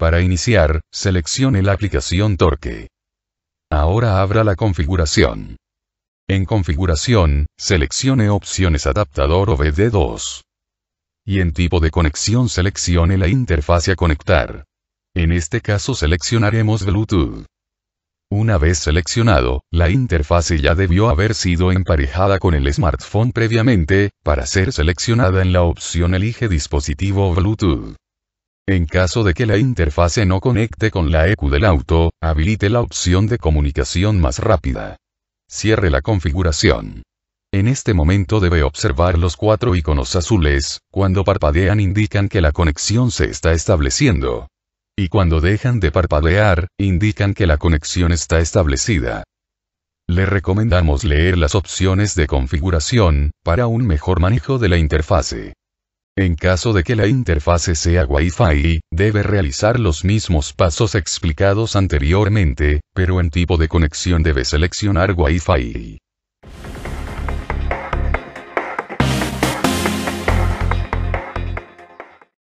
Para iniciar, seleccione la aplicación Torque. Ahora abra la configuración. En configuración, seleccione opciones adaptador OBD2. Y en tipo de conexión seleccione la interfaz a conectar. En este caso seleccionaremos Bluetooth. Una vez seleccionado, la interfaz ya debió haber sido emparejada con el smartphone previamente, para ser seleccionada en la opción Elige dispositivo Bluetooth. En caso de que la interfase no conecte con la EQ del auto, habilite la opción de comunicación más rápida. Cierre la configuración. En este momento debe observar los cuatro iconos azules, cuando parpadean indican que la conexión se está estableciendo. Y cuando dejan de parpadear, indican que la conexión está establecida. Le recomendamos leer las opciones de configuración, para un mejor manejo de la interfase. En caso de que la interfase sea Wi-Fi, debe realizar los mismos pasos explicados anteriormente, pero en tipo de conexión debe seleccionar Wi-Fi.